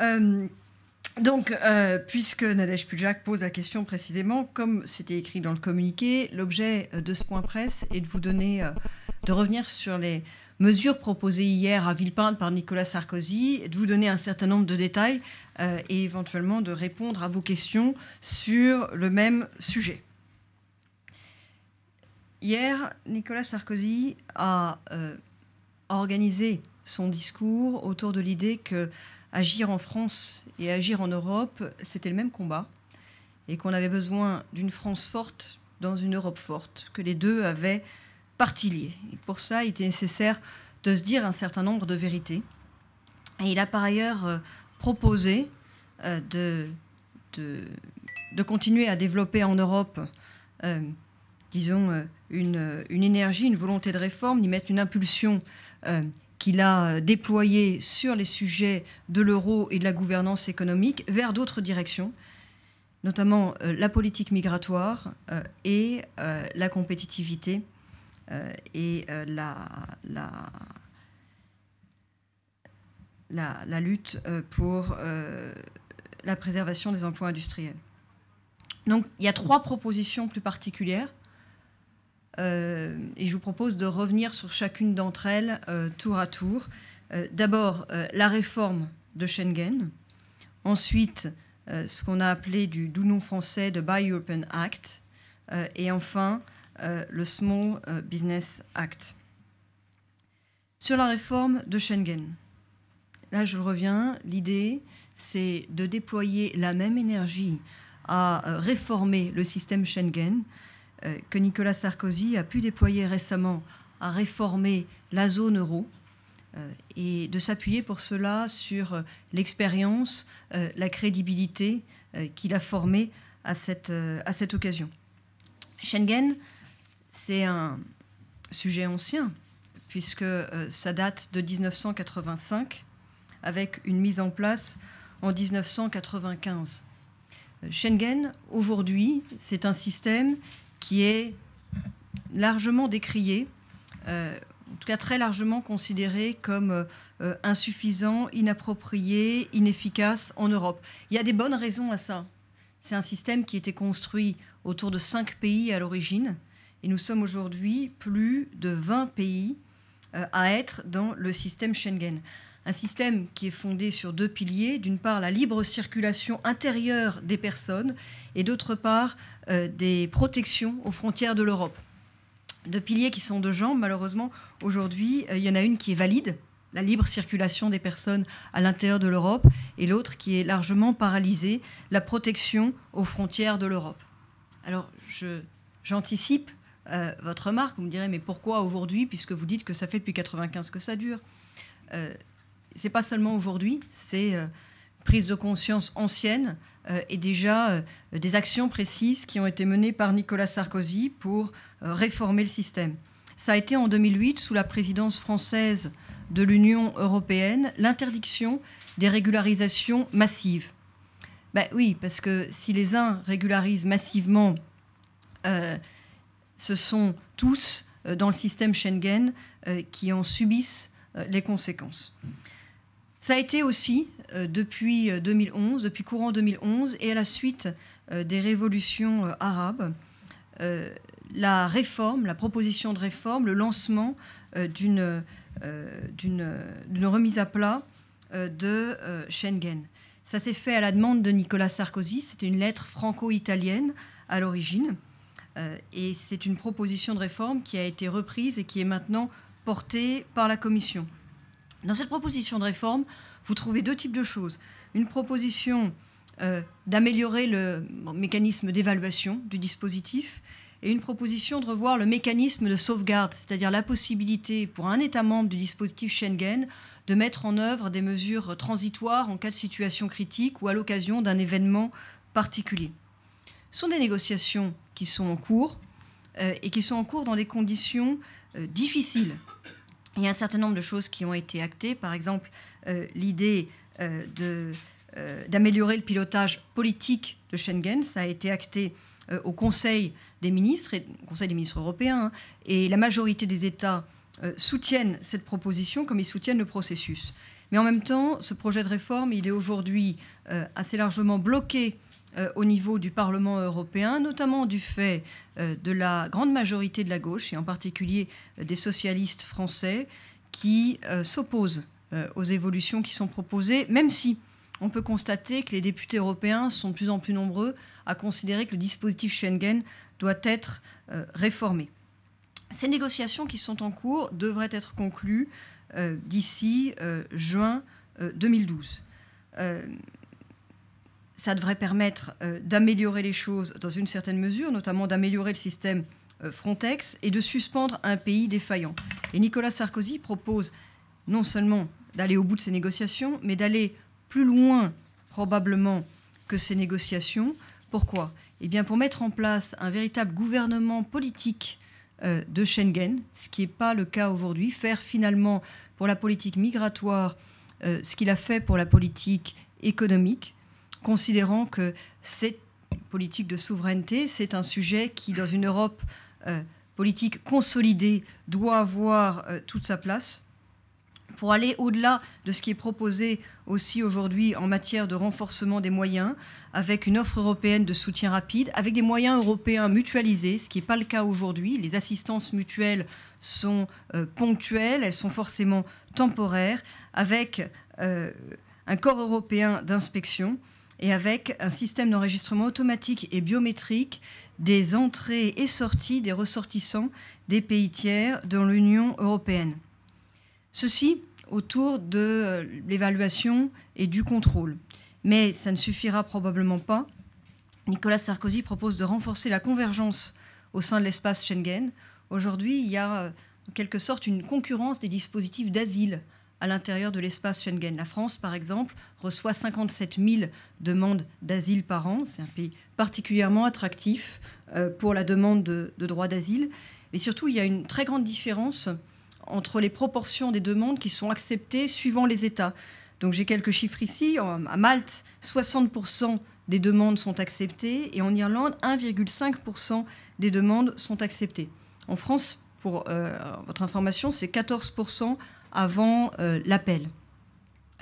Euh, donc, euh, puisque Nadège Pujak pose la question précisément, comme c'était écrit dans le communiqué, l'objet euh, de ce point presse est de vous donner, de revenir sur les mesures proposées hier à Villepinte par Nicolas Sarkozy, de vous donner un certain nombre de détails et éventuellement de répondre à vos questions sur le même sujet. Hier, Nicolas Sarkozy a organisé son discours autour de l'idée que agir en France et agir en Europe, c'était le même combat, et qu'on avait besoin d'une France forte dans une Europe forte, que les deux avaient partie Et pour ça, il était nécessaire de se dire un certain nombre de vérités. Et il a par ailleurs euh, proposé euh, de, de, continuer à développer en Europe, euh, disons, une, énergie, une volonté de réforme, d'y mettre une impulsion qu'il a euh, déployé sur les sujets de l'euro et de la gouvernance économique vers d'autres directions, notamment euh, la politique migratoire euh, et la compétitivité et la, lutte pour la préservation des emplois industriels. Donc il y a trois propositions plus particulières euh, et je vous propose de revenir sur chacune d'entre elles euh, tour à tour. Euh, d'abord, la réforme de Schengen. Ensuite, ce qu'on a appelé du doux nom français de Buy European Act. et enfin, le Small Business Act. Sur la réforme de Schengen. Là, je reviens. L'idée, c'est de déployer la même énergie à réformer le système Schengen euh, que Nicolas Sarkozy a pu déployer récemment à réformer la zone euro euh, et de s'appuyer pour cela sur euh, l'expérience, la crédibilité qu'il a formée à cette, à cette occasion. Schengen, c'est un sujet ancien, puisque ça date de 1985, avec une mise en place en 1995. Schengen, aujourd'hui, c'est un système qui est largement décrié, euh, en tout cas très largement considéré comme euh, euh, insuffisant, inapproprié, inefficace en Europe. Il y a des bonnes raisons à ça. C'est un système qui était construit autour de cinq pays à l'origine, et nous sommes aujourd'hui plus de 20 pays à être dans le système Schengen un système qui est fondé sur deux piliers. D'une part, la libre circulation intérieure des personnes et d'autre part, euh, des protections aux frontières de l'Europe. Deux piliers qui sont de jambes, malheureusement, aujourd'hui, euh, il y en a une qui est valide, la libre circulation des personnes à l'intérieur de l'Europe, et l'autre qui est largement paralysée, la protection aux frontières de l'Europe. Alors, j'anticipe euh, votre remarque, vous me direz, mais pourquoi aujourd'hui, puisque vous dites que ça fait depuis 1995 que ça dure c'est pas seulement aujourd'hui, c'est euh, prise de conscience ancienne euh, et déjà euh, des actions précises qui ont été menées par Nicolas Sarkozy pour réformer le système. Ça a été en 2008, sous la présidence française de l'Union européenne, l'interdiction des régularisations massives. Ben oui, parce que si les uns régularisent massivement, ce sont tous dans le système Schengen qui en subissent les conséquences. Ça a été aussi, euh, depuis 2011, euh, depuis courant 2011, et à la suite euh, des révolutions arabes, la réforme, la proposition de réforme, le lancement d'une remise à plat de Schengen. Ça s'est fait à la demande de Nicolas Sarkozy, c'était une lettre franco-italienne à l'origine, et c'est une proposition de réforme qui a été reprise et qui est maintenant portée par la Commission. Dans cette proposition de réforme, vous trouvez deux types de choses. Une proposition euh, d'améliorer le mécanisme d'évaluation du dispositif et une proposition de revoir le mécanisme de sauvegarde, c'est-à-dire la possibilité pour un État membre du dispositif Schengen de mettre en œuvre des mesures transitoires en cas de situation critique ou à l'occasion d'un événement particulier. Ce sont des négociations qui sont en cours euh, et qui sont en cours dans des conditions euh, difficiles il y a un certain nombre de choses qui ont été actées. Par exemple, euh, l'idée euh, euh, d'améliorer le pilotage politique de Schengen, ça a été acté au Conseil des ministres, et, au Conseil des ministres européens, hein, et la majorité des États soutiennent cette proposition comme ils soutiennent le processus. Mais en même temps, ce projet de réforme, il est aujourd'hui assez largement bloqué euh, au niveau du Parlement européen, notamment du fait euh, de la grande majorité de la gauche, et en particulier euh, des socialistes français, qui s'opposent aux évolutions qui sont proposées, même si on peut constater que les députés européens sont de plus en plus nombreux à considérer que le dispositif Schengen doit être réformé. Ces négociations qui sont en cours devraient être conclues d'ici juin 2012 ça devrait permettre euh, d'améliorer les choses dans une certaine mesure, notamment d'améliorer le système euh, Frontex et de suspendre un pays défaillant. Et Nicolas Sarkozy propose non seulement d'aller au bout de ces négociations, mais d'aller plus loin probablement que ces négociations. Pourquoi Eh bien pour mettre en place un véritable gouvernement politique euh, de Schengen, ce qui n'est pas le cas aujourd'hui, faire finalement pour la politique migratoire ce qu'il a fait pour la politique économique, considérant que cette politique de souveraineté, c'est un sujet qui, dans une Europe euh, politique consolidée, doit avoir euh, toute sa place pour aller au-delà de ce qui est proposé aussi aujourd'hui en matière de renforcement des moyens, avec une offre européenne de soutien rapide, avec des moyens européens mutualisés, ce qui n'est pas le cas aujourd'hui. Les assistances mutuelles sont euh, ponctuelles, elles sont forcément temporaires, avec un corps européen d'inspection et avec un système d'enregistrement automatique et biométrique des entrées et sorties des ressortissants des pays tiers dans l'Union européenne. Ceci autour de euh, l'évaluation et du contrôle. Mais ça ne suffira probablement pas. Nicolas Sarkozy propose de renforcer la convergence au sein de l'espace Schengen. Aujourd'hui, il y a euh, en quelque sorte une concurrence des dispositifs d'asile à l'intérieur de l'espace Schengen. La France, par exemple, reçoit 57 000 demandes d'asile par an. C'est un pays particulièrement attractif euh, pour la demande de, de droit d'asile. Mais surtout, il y a une très grande différence entre les proportions des demandes qui sont acceptées suivant les États. Donc j'ai quelques chiffres ici. À Malte, 60% des demandes sont acceptées et en Irlande, 1,5% des demandes sont acceptées. En France, pour euh, votre information, c'est 14% avant euh, l'appel.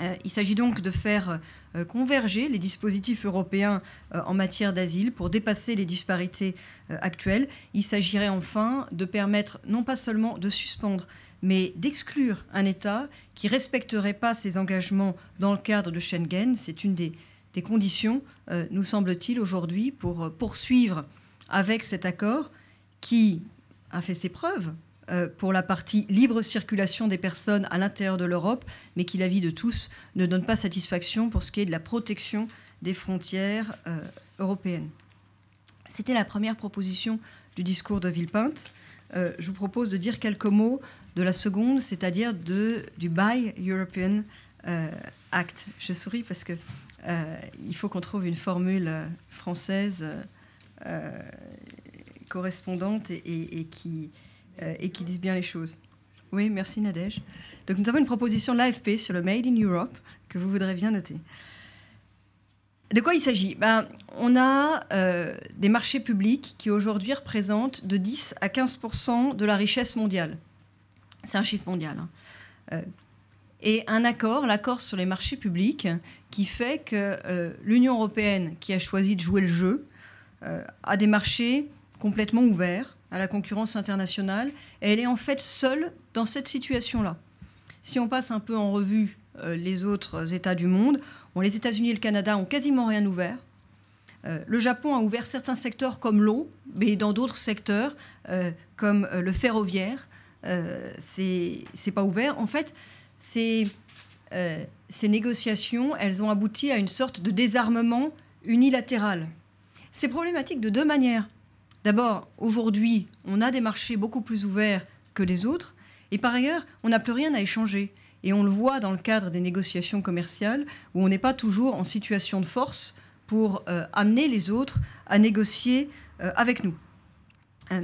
Euh, il s'agit donc de faire euh, converger les dispositifs européens en matière d'asile pour dépasser les disparités actuelles. Il s'agirait enfin de permettre non pas seulement de suspendre, mais d'exclure un État qui respecterait pas ses engagements dans le cadre de Schengen. C'est une des, des conditions, nous semble-t-il, aujourd'hui pour poursuivre avec cet accord qui a fait ses preuves euh, pour la partie libre circulation des personnes à l'intérieur de l'Europe, mais qui, l'avis de tous, ne donne pas satisfaction pour ce qui est de la protection des frontières euh, européennes. C'était la première proposition du discours de Villepinte. Euh, je vous propose de dire quelques mots de la seconde, c'est-à-dire du Buy European Act. Je souris parce que il faut qu'on trouve une formule française correspondante et qui, euh, et qui disent bien les choses. Oui, merci Nadège. Donc nous avons une proposition de l'AFP sur le Made in Europe que vous voudrez bien noter. De quoi il s'agit ben, On a euh, des marchés publics qui aujourd'hui représentent de 10 à 15 de la richesse mondiale. C'est un chiffre mondial. Hein. Euh, et un accord, l'accord sur les marchés publics, qui fait que l'Union européenne, qui a choisi de jouer le jeu, a des marchés complètement ouverts à la concurrence internationale. elle est en fait seule dans cette situation-là. Si on passe un peu en revue euh, les autres États du monde, les États-Unis et le Canada ont quasiment rien ouvert. Euh, le Japon a ouvert certains secteurs comme l'eau, mais dans d'autres secteurs euh, comme le ferroviaire, c'est pas ouvert. En fait, ces négociations, elles ont abouti à une sorte de désarmement unilatéral. C'est problématique de deux manières. D'abord, aujourd'hui, on a des marchés beaucoup plus ouverts que les autres. Et par ailleurs, on n'a plus rien à échanger. Et on le voit dans le cadre des négociations commerciales, où on n'est pas toujours en situation de force pour euh, amener les autres à négocier euh, avec nous. Euh,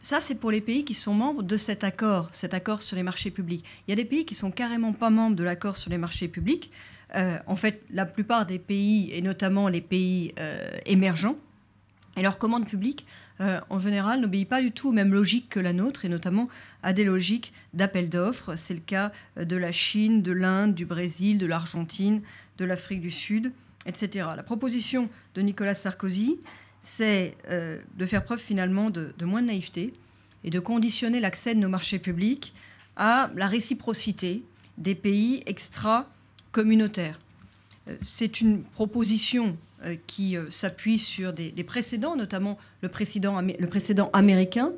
ça, c'est pour les pays qui sont membres de cet accord, cet accord sur les marchés publics. Il y a des pays qui sont carrément pas membres de l'accord sur les marchés publics. en fait, la plupart des pays, et notamment les pays émergents, et leur commande publique, euh, en général, n'obéit pas du tout aux mêmes logiques que la nôtre, et notamment à des logiques d'appel d'offres. C'est le cas de la Chine, de l'Inde, du Brésil, de l'Argentine, de l'Afrique du Sud, etc. La proposition de Nicolas Sarkozy, c'est euh, de faire preuve finalement de, moins de naïveté et de conditionner l'accès de nos marchés publics à la réciprocité des pays extra-communautaires. Euh, c'est une proposition euh, qui euh, s'appuie sur des, précédents, notamment le précédent, le précédent américain.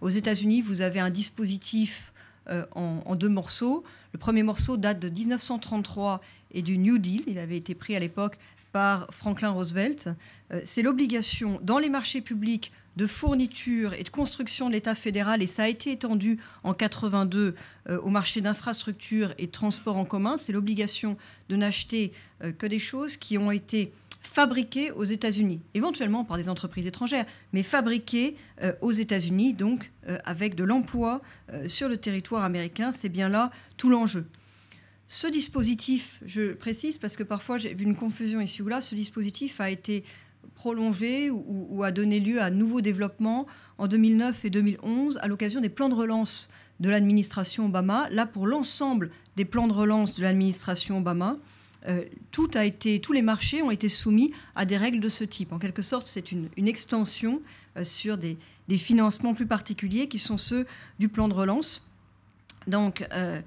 Aux États-Unis, vous avez un dispositif euh, en, deux morceaux. Le premier morceau date de 1933 et du New Deal. Il avait été pris à l'époque par Franklin Roosevelt. c'est l'obligation dans les marchés publics de fourniture et de construction de l'État fédéral, et ça a été étendu en 82 au marché d'infrastructures et de transports en commun. C'est l'obligation de n'acheter que des choses qui ont été fabriqués aux États-Unis, éventuellement par des entreprises étrangères, mais fabriqués euh, aux États-Unis, donc euh, avec de l'emploi euh, sur le territoire américain. C'est bien là tout l'enjeu. Ce dispositif, je précise parce que parfois j'ai vu une confusion ici ou là, ce dispositif a été prolongé ou, ou a donné lieu à nouveaux développements en 2009 et 2011 à l'occasion des plans de relance de l'administration Obama, là pour l'ensemble des plans de relance de l'administration Obama. Euh, tout a été, tous les marchés ont été soumis à des règles de ce type. En quelque sorte, c'est une, extension euh, sur des, financements plus particuliers qui sont ceux du plan de relance. Donc, euh,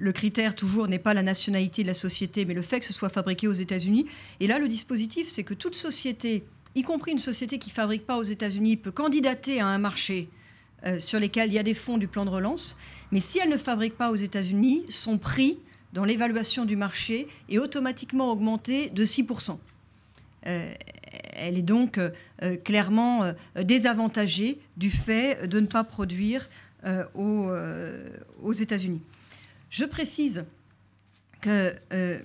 le critère toujours n'est pas la nationalité de la société, mais le fait que ce soit fabriqué aux États-Unis. Et là, le dispositif, c'est que toute société, y compris une société qui ne fabrique pas aux États-Unis, peut candidater à un marché sur lequel il y a des fonds du plan de relance. Mais si elle ne fabrique pas aux États-Unis, son prix dans l'évaluation du marché est automatiquement augmentée de 6%. Euh, elle est donc euh, clairement euh, désavantagée du fait de ne pas produire aux, aux États-Unis. Je précise que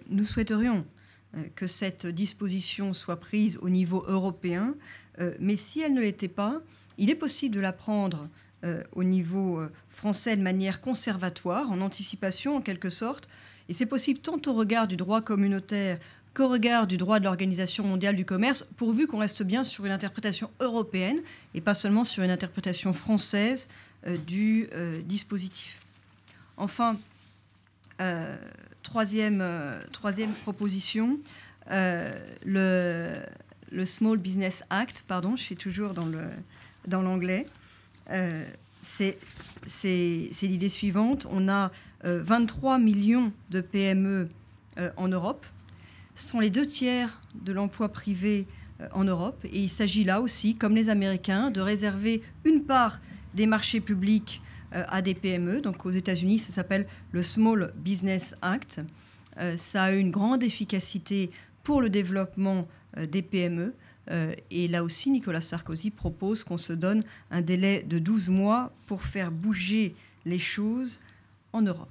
nous souhaiterions que cette disposition soit prise au niveau européen, mais si elle ne l'était pas, il est possible de la prendre au niveau français de manière conservatoire, en anticipation en quelque sorte, et c'est possible tant au regard du droit communautaire qu'au regard du droit de l'Organisation mondiale du commerce, pourvu qu'on reste bien sur une interprétation européenne et pas seulement sur une interprétation française euh, du euh, dispositif. Enfin, euh, troisième, proposition, le, Small Business Act, pardon, je suis toujours dans l'anglais, c'est l'idée suivante. On a 23 euh, millions de PME euh, en Europe, sont les deux tiers de l'emploi privé euh, en Europe. Et il s'agit là aussi, comme les Américains, de réserver une part des marchés publics à des PME. Donc aux États-Unis, ça s'appelle le Small Business Act. ça a une grande efficacité pour le développement des PME. et là aussi, Nicolas Sarkozy propose qu'on se donne un délai de 12 mois pour faire bouger les choses en Europe.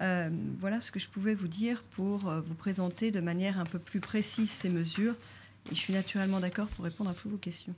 Euh, voilà ce que je pouvais vous dire pour euh, vous présenter de manière un peu plus précise ces mesures. Et je suis naturellement d'accord pour répondre à toutes vos questions.